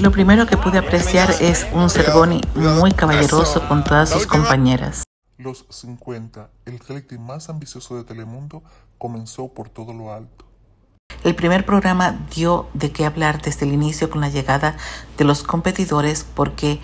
Lo primero que pude apreciar es un Cervoni muy caballeroso con todas sus compañeras. Los 50, el reality más ambicioso de Telemundo, comenzó por todo lo alto. El primer programa dio de qué hablar desde el inicio con la llegada de los competidores porque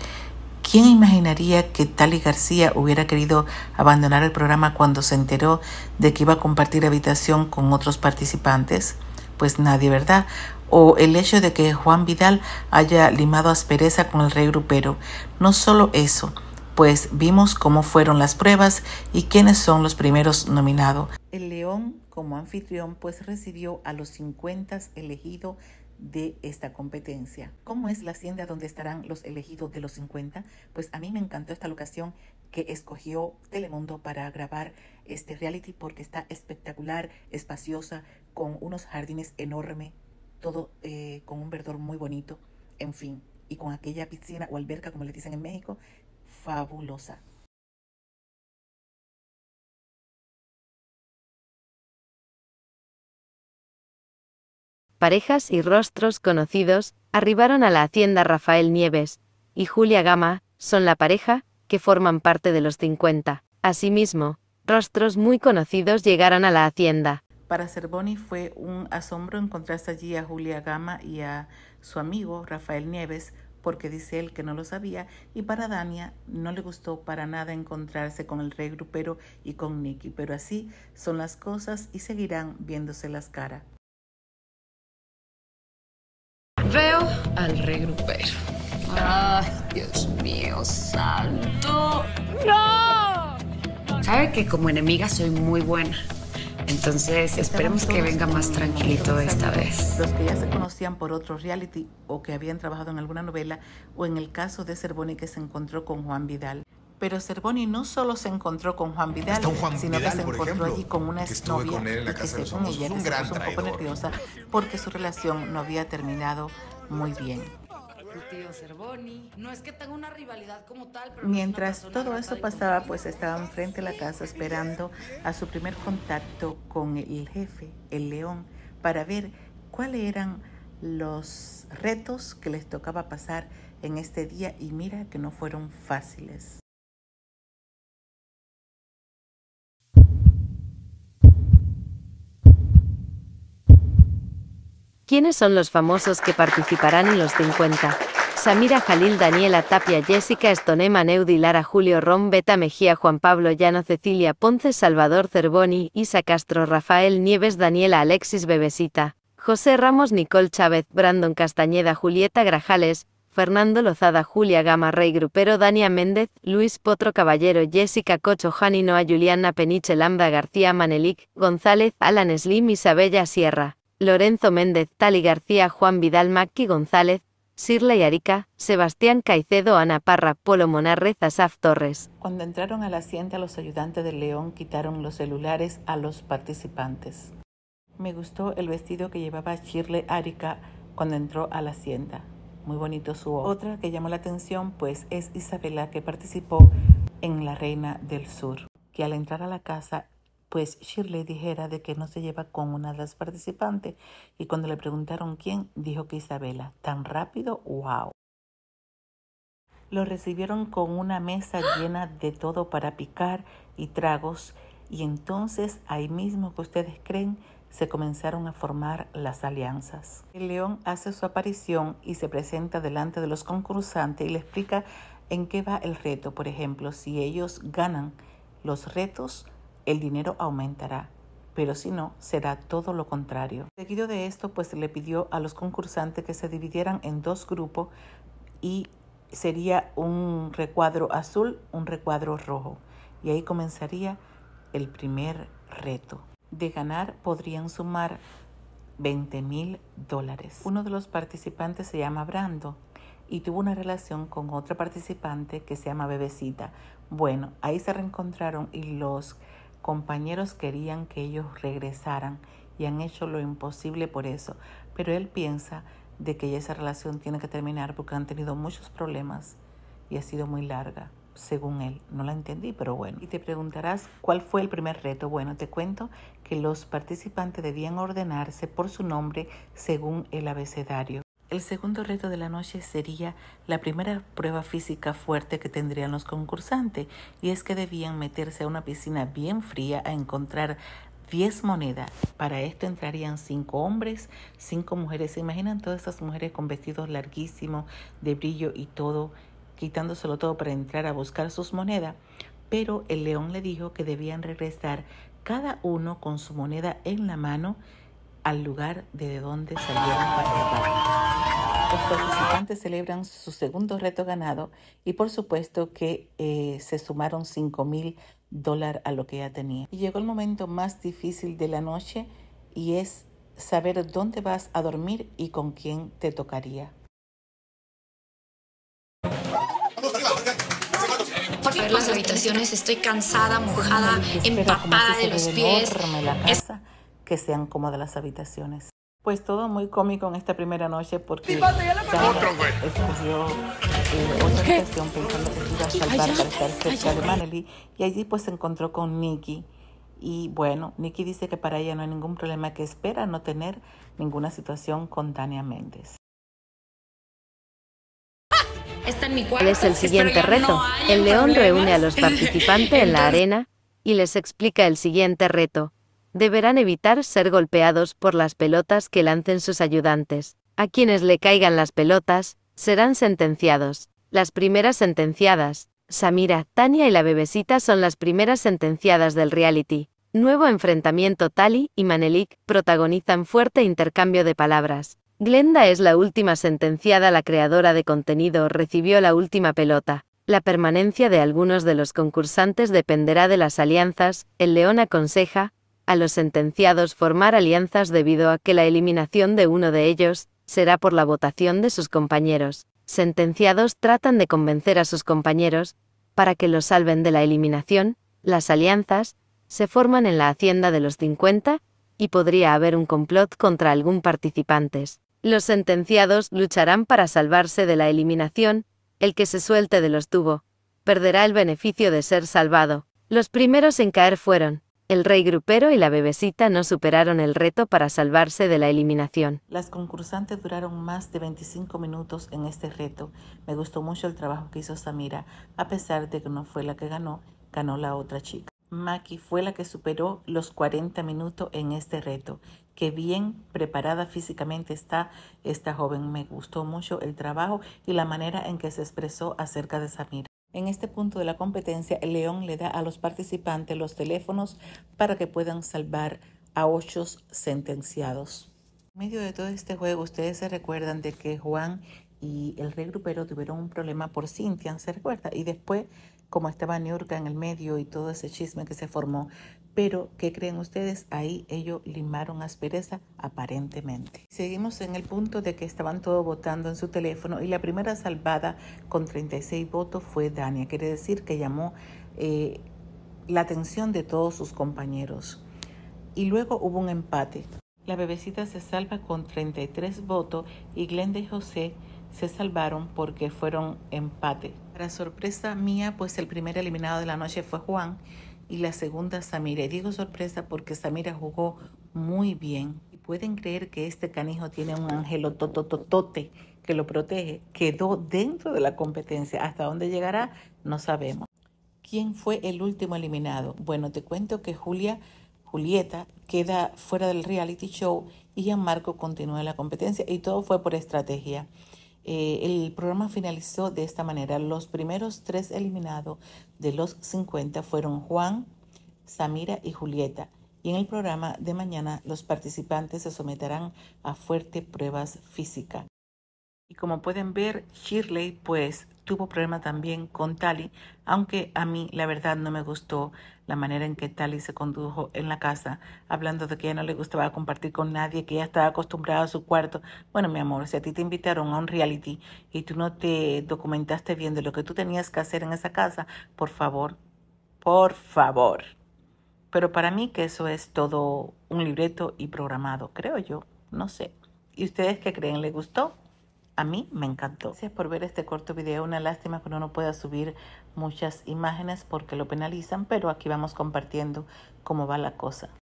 ¿quién imaginaría que Tali García hubiera querido abandonar el programa cuando se enteró de que iba a compartir habitación con otros participantes? Pues nadie, ¿verdad? o el hecho de que Juan Vidal haya limado aspereza con el rey grupero. No solo eso, pues vimos cómo fueron las pruebas y quiénes son los primeros nominados. El León, como anfitrión, pues recibió a los 50 elegidos de esta competencia. ¿Cómo es la hacienda donde estarán los elegidos de los 50? Pues a mí me encantó esta locación que escogió Telemundo para grabar este reality porque está espectacular, espaciosa, con unos jardines enormes todo eh, con un verdor muy bonito, en fin, y con aquella piscina o alberca, como le dicen en México, fabulosa. Parejas y rostros conocidos arribaron a la hacienda Rafael Nieves y Julia Gama, son la pareja que forman parte de los 50. Asimismo, rostros muy conocidos llegaron a la hacienda. Para Cervoni fue un asombro encontrarse allí a Julia Gama y a su amigo Rafael Nieves, porque dice él que no lo sabía, y para Dania no le gustó para nada encontrarse con el rey grupero y con Nicky, pero así son las cosas y seguirán viéndose las caras. Veo al regrupero. ¡Ay, Dios mío, santo! ¡No! ¿Sabe que como enemiga soy muy buena? Entonces esperemos que venga más tranquilito esta vez. Los que ya se conocían por otro reality o que habían trabajado en alguna novela o en el caso de Cervoni que se encontró con Juan Vidal. Pero Cervoni no solo se encontró con Juan Vidal, sino que se encontró allí con una exnovia con él y que según ella se puso un poco nerviosa porque su relación no había terminado muy bien. Mientras todo esto pasaba, pues estaban frente a la casa esperando a su primer contacto con el jefe, el león, para ver cuáles eran los retos que les tocaba pasar en este día y mira que no fueron fáciles. ¿Quiénes son los famosos que participarán en los 50? Samira Jalil, Daniela Tapia, Jessica Estonema, Neudi, Lara, Julio Rom, Beta Mejía, Juan Pablo Llano, Cecilia Ponce, Salvador Cervoni, Isa Castro, Rafael Nieves, Daniela Alexis Bebesita, José Ramos, Nicole Chávez, Brandon Castañeda, Julieta Grajales, Fernando Lozada, Julia Gama, Rey Grupero, Dania Méndez, Luis Potro Caballero, Jessica Cocho, Janinoa, Juliana Peniche, Lambda García, Manelik, González, Alan Slim, Isabella Sierra. Lorenzo Méndez, Tali García, Juan Vidal, Maki González, y Arica, Sebastián Caicedo, Ana Parra, Polo Monarreza, Saf Torres. Cuando entraron a la hacienda, los ayudantes del León quitaron los celulares a los participantes. Me gustó el vestido que llevaba Shirley Arica cuando entró a la hacienda. Muy bonito su Otra que llamó la atención pues es Isabela que participó en La Reina del Sur, que al entrar a la casa pues Shirley dijera de que no se lleva con una de las participantes y cuando le preguntaron quién, dijo que Isabela. Tan rápido, wow. Lo recibieron con una mesa llena de todo para picar y tragos y entonces ahí mismo que ustedes creen se comenzaron a formar las alianzas. El león hace su aparición y se presenta delante de los concursantes y le explica en qué va el reto. Por ejemplo, si ellos ganan los retos, el dinero aumentará, pero si no, será todo lo contrario. Seguido de esto, pues le pidió a los concursantes que se dividieran en dos grupos y sería un recuadro azul, un recuadro rojo. Y ahí comenzaría el primer reto. De ganar podrían sumar 20 mil dólares. Uno de los participantes se llama Brando y tuvo una relación con otra participante que se llama Bebecita. Bueno, ahí se reencontraron y los compañeros querían que ellos regresaran y han hecho lo imposible por eso, pero él piensa de que esa relación tiene que terminar porque han tenido muchos problemas y ha sido muy larga, según él. No la entendí, pero bueno. Y te preguntarás cuál fue el primer reto. Bueno, te cuento que los participantes debían ordenarse por su nombre según el abecedario. El segundo reto de la noche sería la primera prueba física fuerte que tendrían los concursantes, y es que debían meterse a una piscina bien fría a encontrar 10 monedas. Para esto entrarían 5 hombres, 5 mujeres. ¿Se imaginan todas estas mujeres con vestidos larguísimos, de brillo y todo, quitándoselo todo para entrar a buscar sus monedas? Pero el león le dijo que debían regresar cada uno con su moneda en la mano al lugar de donde salieron para los participantes celebran su segundo reto ganado y por supuesto que eh, se sumaron 5 mil dólares a lo que ya tenía. llegó el momento más difícil de la noche y es saber dónde vas a dormir y con quién te tocaría. Por las habitaciones, estoy cansada, mojada, empapada de los pies. La que sean cómodas las habitaciones. Pues todo muy cómico en esta primera noche porque sí, escogió eh, otra habitación pensando que iba a salvar para estar cerca y allí pues se encontró con Nicky. Y bueno, Nicky dice que para ella no hay ningún problema, que espera no tener ninguna situación con Tania ah, es el siguiente reto? el león reúne a los participantes en la arena y les explica el siguiente reto deberán evitar ser golpeados por las pelotas que lancen sus ayudantes. A quienes le caigan las pelotas, serán sentenciados. Las primeras sentenciadas. Samira, Tania y la bebecita son las primeras sentenciadas del reality. Nuevo enfrentamiento Tali y Manelik protagonizan fuerte intercambio de palabras. Glenda es la última sentenciada, la creadora de contenido recibió la última pelota. La permanencia de algunos de los concursantes dependerá de las alianzas, el león aconseja, a los sentenciados formar alianzas debido a que la eliminación de uno de ellos será por la votación de sus compañeros. Sentenciados tratan de convencer a sus compañeros para que los salven de la eliminación. Las alianzas se forman en la hacienda de los 50 y podría haber un complot contra algún participante. Los sentenciados lucharán para salvarse de la eliminación, el que se suelte de los tubo perderá el beneficio de ser salvado. Los primeros en caer fueron el rey grupero y la bebecita no superaron el reto para salvarse de la eliminación. Las concursantes duraron más de 25 minutos en este reto. Me gustó mucho el trabajo que hizo Samira, a pesar de que no fue la que ganó, ganó la otra chica. Maki fue la que superó los 40 minutos en este reto. Qué bien preparada físicamente está esta joven. Me gustó mucho el trabajo y la manera en que se expresó acerca de Samira. En este punto de la competencia, el León le da a los participantes los teléfonos para que puedan salvar a ocho sentenciados. En medio de todo este juego, ustedes se recuerdan de que Juan y el rey grupero tuvieron un problema por Cintia, ¿se recuerda? Y después como estaba Niurka en el medio y todo ese chisme que se formó. Pero, ¿qué creen ustedes? Ahí ellos limaron aspereza aparentemente. Seguimos en el punto de que estaban todos votando en su teléfono y la primera salvada con 36 votos fue Dania. Quiere decir que llamó eh, la atención de todos sus compañeros. Y luego hubo un empate. La bebecita se salva con 33 votos y Glenda y José se salvaron porque fueron empate para sorpresa mía, pues el primer eliminado de la noche fue Juan y la segunda Samira. Y digo sorpresa porque Samira jugó muy bien. Y pueden creer que este canijo tiene un ángel totototote que lo protege. Quedó dentro de la competencia. Hasta dónde llegará, no sabemos. ¿Quién fue el último eliminado? Bueno, te cuento que Julia Julieta queda fuera del reality show y Gianmarco continúa en la competencia y todo fue por estrategia. Eh, el programa finalizó de esta manera. Los primeros tres eliminados de los 50 fueron Juan, Samira y Julieta. Y en el programa de mañana los participantes se someterán a fuertes pruebas físicas. Y como pueden ver, Shirley pues tuvo problemas también con Tali, aunque a mí la verdad no me gustó la manera en que Tali se condujo en la casa, hablando de que ella no le gustaba compartir con nadie, que ya estaba acostumbrada a su cuarto. Bueno, mi amor, si a ti te invitaron a un reality y tú no te documentaste bien de lo que tú tenías que hacer en esa casa, por favor, por favor. Pero para mí que eso es todo un libreto y programado, creo yo, no sé. ¿Y ustedes qué creen? ¿Le gustó? A mí me encantó. Gracias por ver este corto video. Una lástima que uno no pueda subir muchas imágenes porque lo penalizan, pero aquí vamos compartiendo cómo va la cosa.